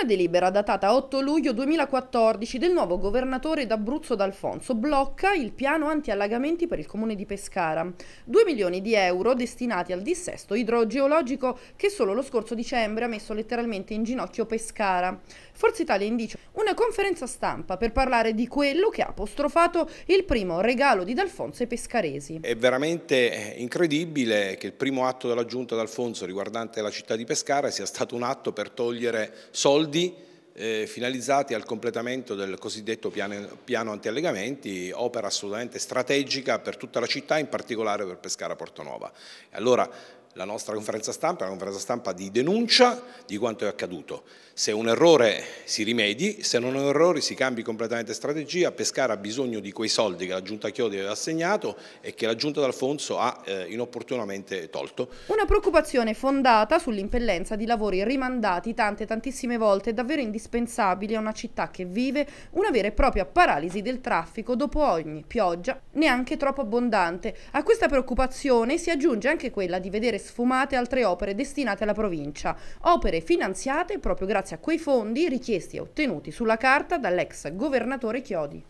una delibera datata 8 luglio 2014 del nuovo governatore d'Abruzzo D'Alfonso blocca il piano anti-allagamenti per il comune di Pescara. 2 milioni di euro destinati al dissesto idrogeologico che solo lo scorso dicembre ha messo letteralmente in ginocchio Pescara. Forza Italia indice una conferenza stampa per parlare di quello che ha apostrofato il primo regalo di D'Alfonso ai pescaresi. È veramente eh, incredibile che il primo atto della giunta D'Alfonso riguardante la città di Pescara sia stato un atto per togliere soldi soldi eh, finalizzati al completamento del cosiddetto piano, piano antiallegamenti, opera assolutamente strategica per tutta la città, in particolare per Pescara Portonova. Allora la nostra conferenza stampa è una conferenza stampa di denuncia di quanto è accaduto. Se un errore si rimedi, se non è un errore si cambi completamente strategia, Pescara ha bisogno di quei soldi che la Giunta Chiodi aveva assegnato e che la Giunta D'Alfonso ha eh, inopportunamente tolto. Una preoccupazione fondata sull'impellenza di lavori rimandati tante tantissime volte, davvero indispensabili a una città che vive una vera e propria paralisi del traffico dopo ogni pioggia, neanche troppo abbondante. A questa preoccupazione si aggiunge anche quella di vedere sfumate altre opere destinate alla provincia, opere finanziate proprio grazie a quei fondi richiesti e ottenuti sulla carta dall'ex governatore Chiodi.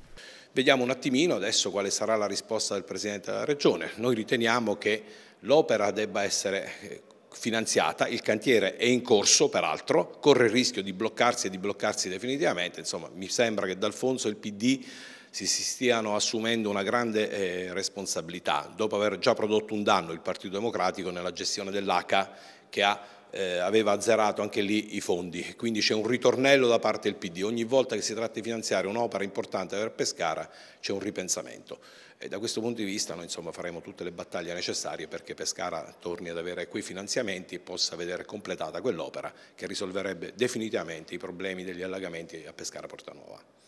Vediamo un attimino adesso quale sarà la risposta del Presidente della Regione. Noi riteniamo che l'opera debba essere eh, finanziata, il cantiere è in corso peraltro, corre il rischio di bloccarsi e di bloccarsi definitivamente, insomma mi sembra che D'Alfonso e il PD si, stiano assumendo una grande eh, responsabilità dopo aver già prodotto un danno il Partito Democratico nella gestione dell'ACA che ha, eh, aveva azzerato anche lì i fondi, quindi c'è un ritornello da parte del PD, ogni volta che si tratta di finanziare un'opera importante per Pescara c'è un ripensamento e da questo punto di vista noi insomma, faremo tutte le battaglie necessarie perché Pescara torni ad avere quei finanziamenti e possa vedere completata quell'opera che risolverebbe definitivamente i problemi degli allagamenti a Pescara Porta Nuova.